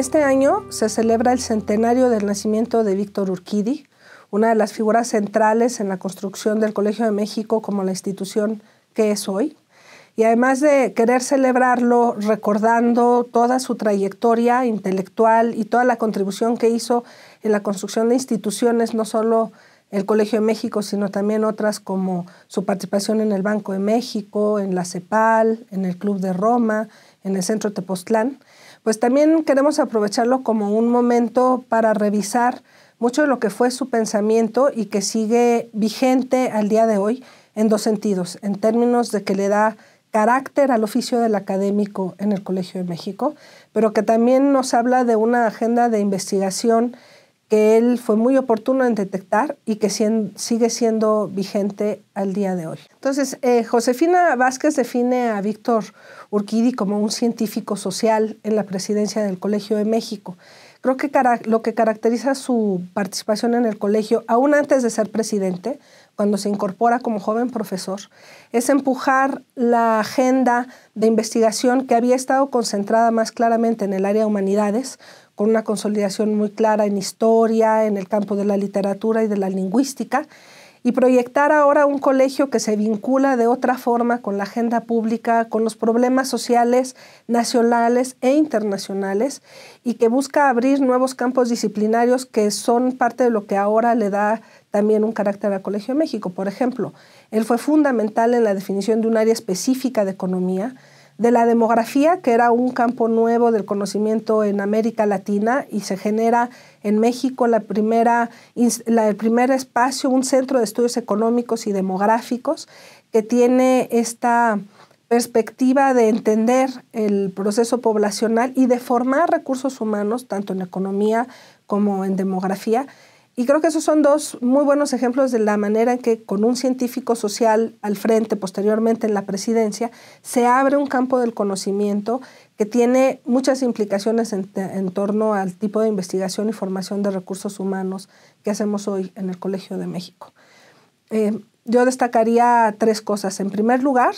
Este año se celebra el centenario del nacimiento de Víctor Urquidi, una de las figuras centrales en la construcción del Colegio de México como la institución que es hoy. Y además de querer celebrarlo recordando toda su trayectoria intelectual y toda la contribución que hizo en la construcción de instituciones, no solo el Colegio de México, sino también otras como su participación en el Banco de México, en la CEPAL, en el Club de Roma, en el centro Tepoztlán, pues también queremos aprovecharlo como un momento para revisar mucho de lo que fue su pensamiento y que sigue vigente al día de hoy en dos sentidos, en términos de que le da carácter al oficio del académico en el Colegio de México, pero que también nos habla de una agenda de investigación que él fue muy oportuno en detectar y que sigue siendo vigente al día de hoy. Entonces, eh, Josefina Vázquez define a Víctor Urquidi como un científico social en la presidencia del Colegio de México. Creo que lo que caracteriza su participación en el colegio, aún antes de ser presidente, cuando se incorpora como joven profesor, es empujar la agenda de investigación que había estado concentrada más claramente en el área de humanidades, con una consolidación muy clara en historia, en el campo de la literatura y de la lingüística, y proyectar ahora un colegio que se vincula de otra forma con la agenda pública, con los problemas sociales nacionales e internacionales, y que busca abrir nuevos campos disciplinarios que son parte de lo que ahora le da también un carácter al Colegio de México. Por ejemplo, él fue fundamental en la definición de un área específica de economía, de la demografía, que era un campo nuevo del conocimiento en América Latina y se genera en México la primera, el primer espacio, un centro de estudios económicos y demográficos que tiene esta perspectiva de entender el proceso poblacional y de formar recursos humanos, tanto en economía como en demografía, y creo que esos son dos muy buenos ejemplos de la manera en que con un científico social al frente, posteriormente en la presidencia, se abre un campo del conocimiento que tiene muchas implicaciones en, torno al tipo de investigación y formación de recursos humanos que hacemos hoy en el Colegio de México. Eh, yo destacaría tres cosas. En primer lugar,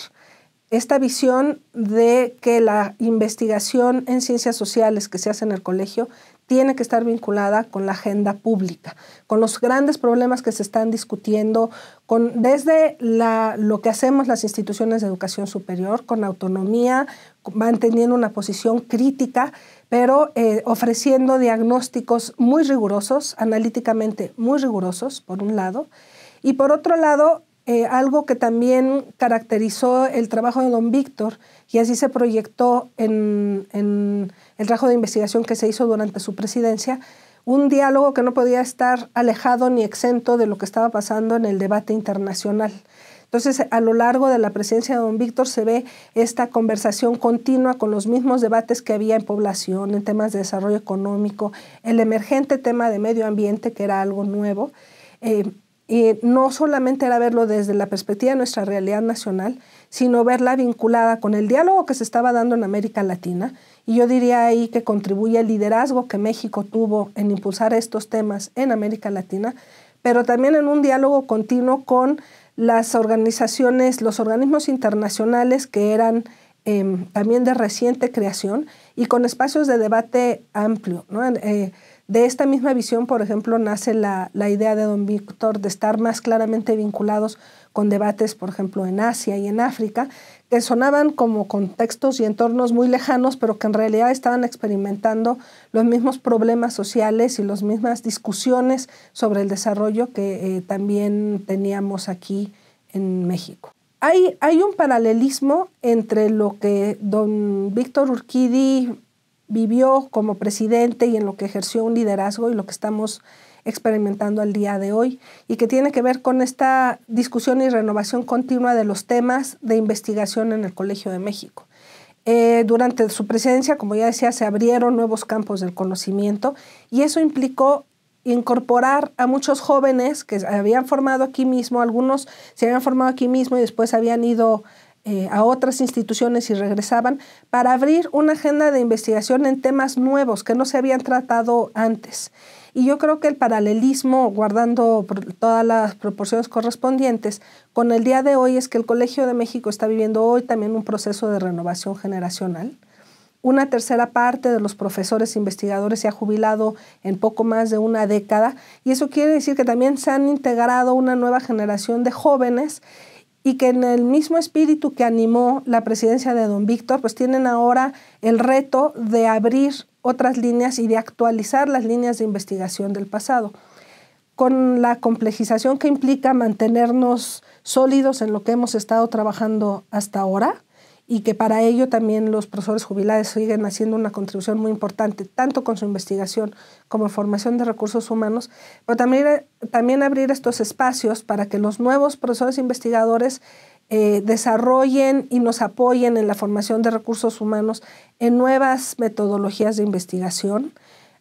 esta visión de que la investigación en ciencias sociales que se hace en el colegio tiene que estar vinculada con la agenda pública, con los grandes problemas que se están discutiendo, con, desde lo que hacemos las instituciones de educación superior, con autonomía, manteniendo una posición crítica, pero eh, ofreciendo diagnósticos muy rigurosos, analíticamente muy rigurosos, por un lado, y por otro lado, eh, algo que también caracterizó el trabajo de don Víctor y así se proyectó en, el trabajo de investigación que se hizo durante su presidencia, un diálogo que no podía estar alejado ni exento de lo que estaba pasando en el debate internacional. Entonces, a lo largo de la presidencia de don Víctor se ve esta conversación continua con los mismos debates que había en población, en temas de desarrollo económico, el emergente tema de medio ambiente, que era algo nuevo. Eh, y no solamente era verlo desde la perspectiva de nuestra realidad nacional, sino verla vinculada con el diálogo que se estaba dando en América Latina. Y yo diría ahí que contribuye el liderazgo que México tuvo en impulsar estos temas en América Latina, pero también en un diálogo continuo con las organizaciones, los organismos internacionales que eran em, también de reciente creación y con espacios de debate amplio. ¿no? Eh, de esta misma visión, por ejemplo, nace la, idea de don Víctor de estar más claramente vinculados con debates, por ejemplo, en Asia y en África, que sonaban como contextos y entornos muy lejanos, pero que en realidad estaban experimentando los mismos problemas sociales y las mismas discusiones sobre el desarrollo que eh, también teníamos aquí en México. Hay, hay un paralelismo entre lo que don Víctor Urquidi vivió como presidente y en lo que ejerció un liderazgo y lo que estamos experimentando al día de hoy y que tiene que ver con esta discusión y renovación continua de los temas de investigación en el Colegio de México. Eh, durante su presidencia, como ya decía, se abrieron nuevos campos del conocimiento y eso implicó incorporar a muchos jóvenes que habían formado aquí mismo, algunos se habían formado aquí mismo y después habían ido eh, a otras instituciones y regresaban para abrir una agenda de investigación en temas nuevos que no se habían tratado antes. Y yo creo que el paralelismo, guardando todas las proporciones correspondientes, con el día de hoy es que el Colegio de México está viviendo hoy también un proceso de renovación generacional. Una tercera parte de los profesores investigadores se ha jubilado en poco más de una década y eso quiere decir que también se han integrado una nueva generación de jóvenes y que en el mismo espíritu que animó la presidencia de don Víctor, pues tienen ahora el reto de abrir otras líneas y de actualizar las líneas de investigación del pasado. Con la complejización que implica mantenernos sólidos en lo que hemos estado trabajando hasta ahora, y que para ello también los profesores jubilados siguen haciendo una contribución muy importante, tanto con su investigación como formación de recursos humanos, pero también, también abrir estos espacios para que los nuevos profesores investigadores eh, desarrollen y nos apoyen en la formación de recursos humanos en nuevas metodologías de investigación,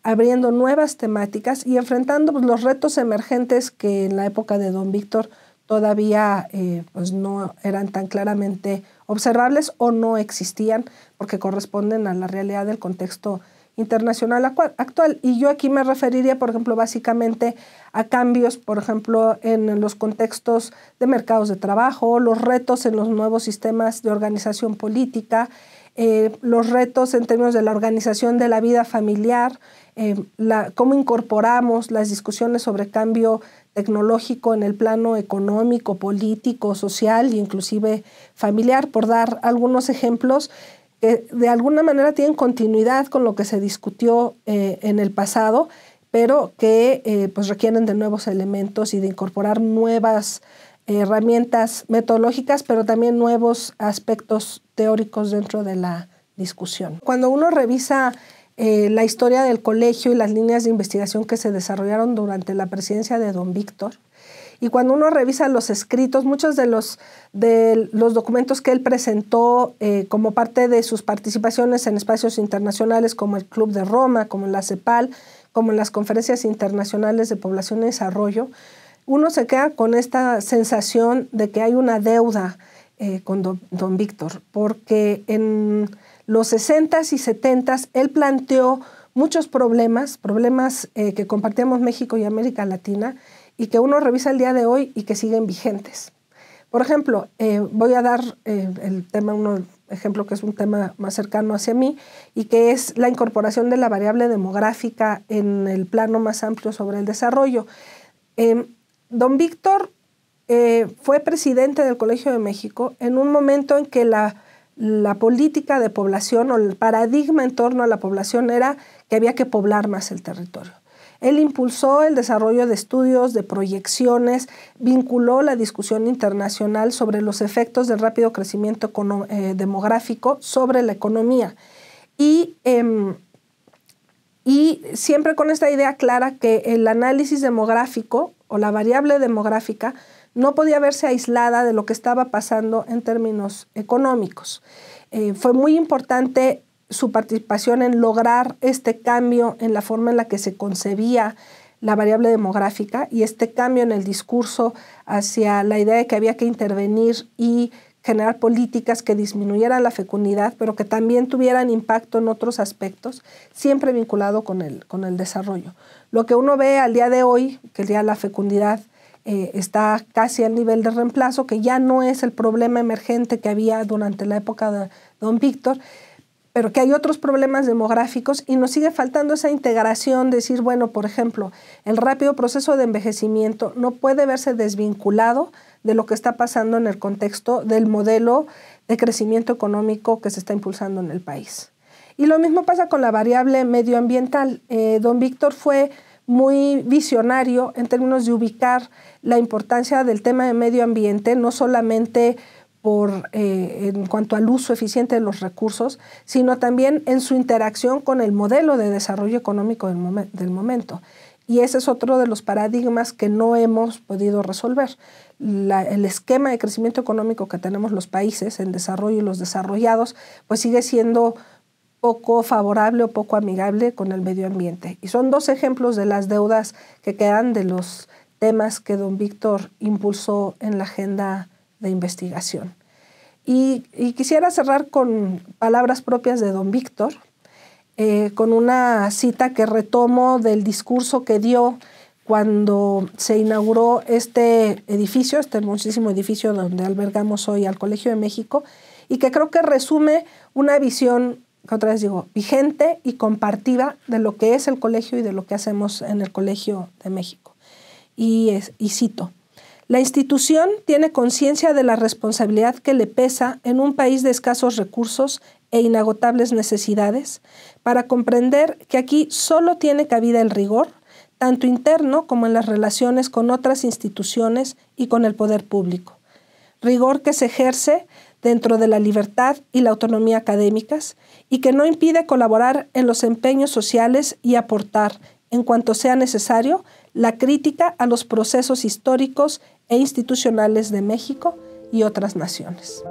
abriendo nuevas temáticas y enfrentando pues, los retos emergentes que en la época de don Víctor todavía eh, pues, no eran tan claramente observables o no existían porque corresponden a la realidad del contexto internacional actual. Y yo aquí me referiría, por ejemplo, básicamente a cambios, por ejemplo, en los contextos de mercados de trabajo, los retos en los nuevos sistemas de organización política, eh, los retos en términos de la organización de la vida familiar, eh, la, cómo incorporamos las discusiones sobre cambio tecnológico en el plano económico, político, social e inclusive familiar, por dar algunos ejemplos que de alguna manera tienen continuidad con lo que se discutió eh, en el pasado, pero que eh, pues requieren de nuevos elementos y de incorporar nuevas herramientas metodológicas, pero también nuevos aspectos teóricos dentro de la discusión. Cuando uno revisa eh, la historia del colegio y las líneas de investigación que se desarrollaron durante la presidencia de don Víctor. Y cuando uno revisa los escritos, muchos de los, de los documentos que él presentó eh, como parte de sus participaciones en espacios internacionales como el Club de Roma, como la CEPAL, como en las conferencias internacionales de población y desarrollo, uno se queda con esta sensación de que hay una deuda eh, con don Víctor, porque en los 60s y 70s, él planteó muchos problemas, problemas eh, que compartíamos México y América Latina y que uno revisa el día de hoy y que siguen vigentes. Por ejemplo, eh, voy a dar eh, el tema, un ejemplo que es un tema más cercano hacia mí y que es la incorporación de la variable demográfica en el plano más amplio sobre el desarrollo. don Víctor fue presidente del Colegio de México en un momento en que la la política de población o el paradigma en torno a la población era que había que poblar más el territorio. Él impulsó el desarrollo de estudios, de proyecciones, vinculó la discusión internacional sobre los efectos del rápido crecimiento eh, demográfico sobre la economía y em, y siempre con esta idea clara que el análisis demográfico o la variable demográfica no podía verse aislada de lo que estaba pasando en términos económicos. Eh, fue muy importante su participación en lograr este cambio en la forma en la que se concebía la variable demográfica y este cambio en el discurso hacia la idea de que había que intervenir y generar políticas que disminuyeran la fecundidad, pero que también tuvieran impacto en otros aspectos, siempre vinculado con el, con el desarrollo. Lo que uno ve al día de hoy, que el de la fecundidad eh, está casi al nivel de reemplazo, que ya no es el problema emergente que había durante la época de don Víctor, pero que hay otros problemas demográficos y nos sigue faltando esa integración, decir, bueno, por ejemplo, el rápido proceso de envejecimiento no puede verse desvinculado de lo que está pasando en el contexto del modelo de crecimiento económico que se está impulsando en el país. Y lo mismo pasa con la variable medioambiental. Eh, don Víctor fue muy visionario en términos de ubicar la importancia del tema de medio ambiente, no solamente por, eh, en cuanto al uso eficiente de los recursos, sino también en su interacción con el modelo de desarrollo económico del, momento. Y ese es otro de los paradigmas que no hemos podido resolver. el esquema de crecimiento económico que tenemos los países en desarrollo y los desarrollados, pues sigue siendo poco favorable o poco amigable con el medio ambiente. Y son dos ejemplos de las deudas que quedan de los temas que don Víctor impulsó en la agenda de investigación. Y, quisiera cerrar con palabras propias de don Víctor, eh, con una cita que retomo del discurso que dio cuando se inauguró este edificio, este hermosísimo edificio donde albergamos hoy al Colegio de México, y que creo que resume una visión, que otra vez digo, vigente y compartida de lo que es el colegio y de lo que hacemos en el Colegio de México. Y, es, y cito, la institución tiene conciencia de la responsabilidad que le pesa en un país de escasos recursos e inagotables necesidades para comprender que aquí solo tiene cabida el rigor, tanto interno como en las relaciones con otras instituciones y con el poder público. Rigor que se ejerce dentro de la libertad y la autonomía académicas y que no impide colaborar en los empeños sociales y aportar, en cuanto sea necesario, la crítica a los procesos históricos e institucionales de México y otras naciones.